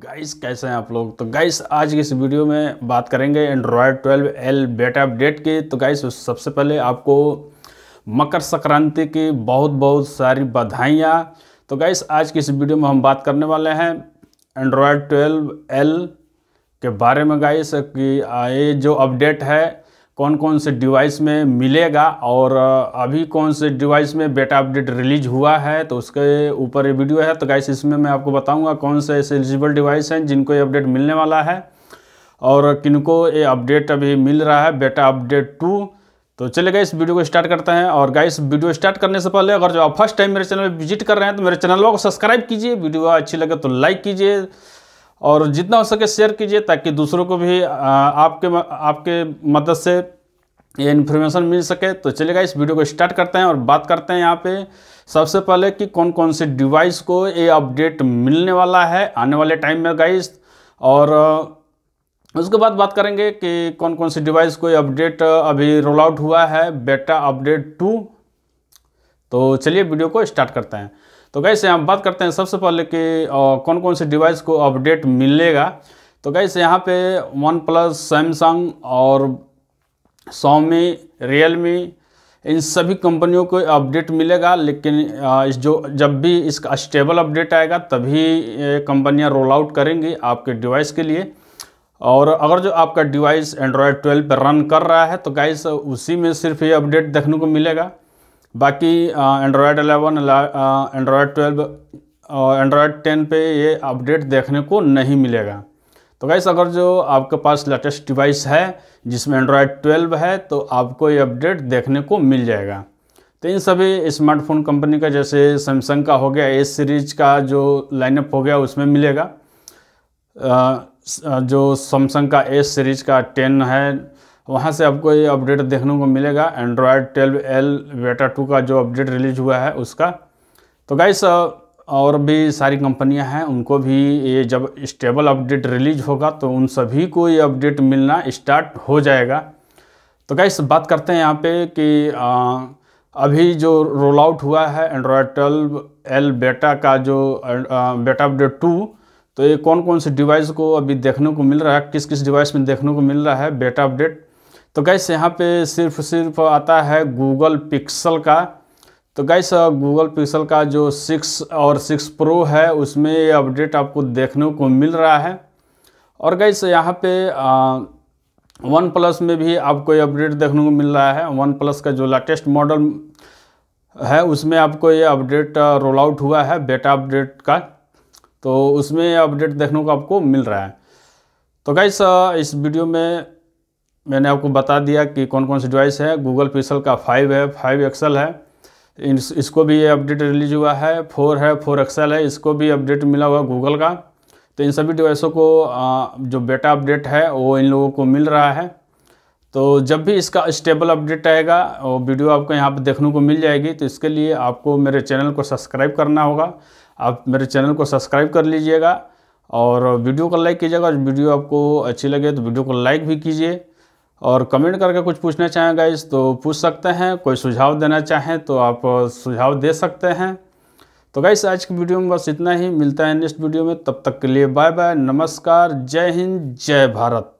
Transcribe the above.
guys कैसे हैं आप लोग तो गाइस आज की इस वीडियो में बात करेंगे एंड्रॉयड 12 एल बेटा अपडेट की तो गाइस सबसे पहले आपको मकर संक्रांति की बहुत बहुत सारी बधाइयाँ तो गाइस आज की इस वीडियो में हम बात करने वाले हैं एंड्रॉयड 12 एल के बारे में गाइस कि ये जो अपडेट है कौन कौन से डिवाइस में मिलेगा और अभी कौन से डिवाइस में बेटा अपडेट रिलीज हुआ है तो उसके ऊपर ये वीडियो है तो गाइस इसमें मैं आपको बताऊंगा कौन से ऐसे एलिजिबल डिवाइस हैं जिनको ये अपडेट मिलने वाला है और किनको ये अपडेट अभी मिल रहा है बेटा अपडेट टू तो चले गए इस वीडियो को स्टार्ट करते हैं और गाइस वीडियो स्टार्ट करने से पहले अगर जो आप फर्स्ट टाइम मेरे चैनल पर विजिट कर रहे हैं तो मेरे चैनल को सब्सक्राइब कीजिए वीडियो अच्छी लगे तो लाइक कीजिए और जितना हो सके शेयर कीजिए ताकि दूसरों को भी आपके आपके मदद से ये इन्फॉर्मेशन मिल सके तो चलेगा इस वीडियो को स्टार्ट करते हैं और बात करते हैं यहाँ पे सबसे पहले कि कौन कौन से डिवाइस को ये अपडेट मिलने वाला है आने वाले टाइम में गाइस और उसके बाद बात करेंगे कि कौन कौन से डिवाइस को ये अपडेट अभी रोल आउट हुआ है बेटा अपडेट टू तो चलिए वीडियो को स्टार्ट करते हैं तो गाइस यहाँ बात करते हैं सबसे पहले कि कौन कौन से डिवाइस को अपडेट मिलेगा तो गाइस यहाँ पे वन प्लस सैमसंग और सौम्य रियलमी इन सभी कंपनियों को अपडेट मिलेगा लेकिन इस जो जब भी इसका स्टेबल अपडेट आएगा तभी कंपनियां रोल आउट करेंगी आपके डिवाइस के लिए और अगर जो आपका डिवाइस एंड्रॉयड 12 पर रन कर रहा है तो गाइस उसी में सिर्फ ये अपडेट देखने को मिलेगा बाकी एंड्रॉयड 11, एंड्रॉयड 12 एंड्रॉयड 10 पे ये अपडेट देखने को नहीं मिलेगा तो गैस अगर जो आपके पास लेटेस्ट डिवाइस है जिसमें एंड्रॉयड 12 है तो आपको ये अपडेट देखने को मिल जाएगा तो इन सभी स्मार्टफोन कंपनी का जैसे सैमसंग का हो गया एस सीरीज का जो लाइनअप हो गया उसमें मिलेगा जो सैमसंग का एस सीरीज का टेन है वहाँ से आपको ये अपडेट देखने को मिलेगा Android twelve L beta two का जो अपडेट रिलीज हुआ है उसका तो गाइस और भी सारी कंपनियां हैं उनको भी ये जब स्टेबल अपडेट रिलीज होगा तो उन सभी को ये अपडेट मिलना स्टार्ट हो जाएगा तो क्या बात करते हैं यहाँ पे कि आ, अभी जो रोल आउट हुआ है एंड्रॉयड ट्वेल्व एल बेटा का जो बेटा अपडेट टू तो ये कौन कौन से डिवाइस को अभी देखने को मिल रहा है किस किस डिवाइस में देखने को मिल रहा है बेटा अपडेट तो कैसे यहाँ पे सिर्फ सिर्फ आता है गूगल पिक्सल का तो गैस गूगल पिक्सल का जो सिक्स और सिक्स प्रो है उसमें ये अपडेट आपको देखने को मिल रहा है और गैस यहाँ पे वन uh, प्लस में भी आपको ये अपडेट देखने को मिल रहा है वन प्लस का जो लेटेस्ट मॉडल है उसमें आपको ये अपडेट रोल आउट हुआ है बेटा अपडेट का तो उसमें ये अपडेट देखने को आपको मिल रहा है तो गाइस uh, इस वीडियो में मैंने आपको बता दिया कि कौन कौन सी डिवाइस है गूगल पिक्सल का फाइव है फाइव एक्सल है इस, इसको भी ये अपडेट रिलीज हुआ है फोर है फोर एक्सेल है इसको भी अपडेट मिला हुआ गूगल का तो इन सभी डिवाइसों को जो बेटा अपडेट है वो इन लोगों को मिल रहा है तो जब भी इसका स्टेबल अपडेट आएगा और वीडियो आपको यहाँ पर देखने को मिल जाएगी तो इसके लिए आपको मेरे चैनल को सब्सक्राइब करना होगा आप मेरे चैनल को सब्सक्राइब कर लीजिएगा और वीडियो को लाइक कीजिएगा और वीडियो आपको अच्छी लगे तो वीडियो को लाइक भी कीजिए और कमेंट करके कुछ पूछना चाहें गाइस तो पूछ सकते हैं कोई सुझाव देना चाहें तो आप सुझाव दे सकते हैं तो गाइस आज की वीडियो में बस इतना ही मिलता है नेक्स्ट वीडियो में तब तक के लिए बाय बाय नमस्कार जय हिंद जय भारत